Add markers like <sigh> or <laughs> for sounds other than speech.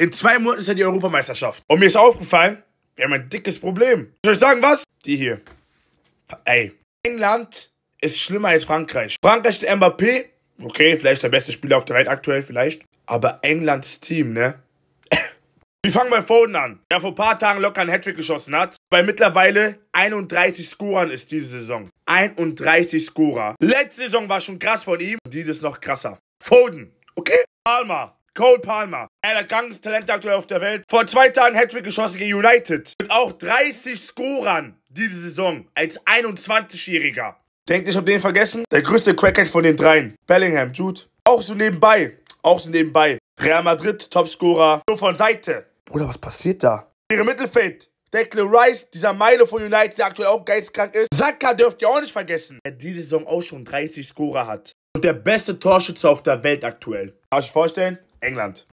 In zwei Monaten ist ja die Europameisterschaft. Und mir ist aufgefallen, wir haben ein dickes Problem. Soll ich sagen was? Die hier. Ey, England ist schlimmer als Frankreich. Frankreich der Mbappé, okay, vielleicht der beste Spieler auf der Welt aktuell, vielleicht. Aber Englands Team, ne? <laughs> Wir fangen bei Foden an, der vor ein paar Tagen locker einen Hattrick geschossen hat, bei mittlerweile 31 Scorern ist diese Saison. 31 Scorer. Letzte Saison war schon krass von ihm, dieses noch krasser. Foden, okay? Palmer, Cole Palmer, einer gangs Talent aktuell auf der Welt. Vor zwei Tagen Hattrick geschossen gegen United. Mit auch 30 Scorern diese Saison als 21-Jähriger. Denkt nicht, hab den vergessen? Der größte Crackhead von den dreien. Bellingham, Jude. Auch so nebenbei. Auch so nebenbei. Real Madrid, Topscorer. Nur von Seite. Bruder, was passiert da? Ihre Mittelfeld. Declan Rice, dieser Meile von United, der aktuell auch geistkrank ist. Saka dürft ihr auch nicht vergessen. Der diese Saison auch schon 30 Scorer hat. Und der beste Torschütze auf der Welt aktuell. Kannst du vorstellen? England.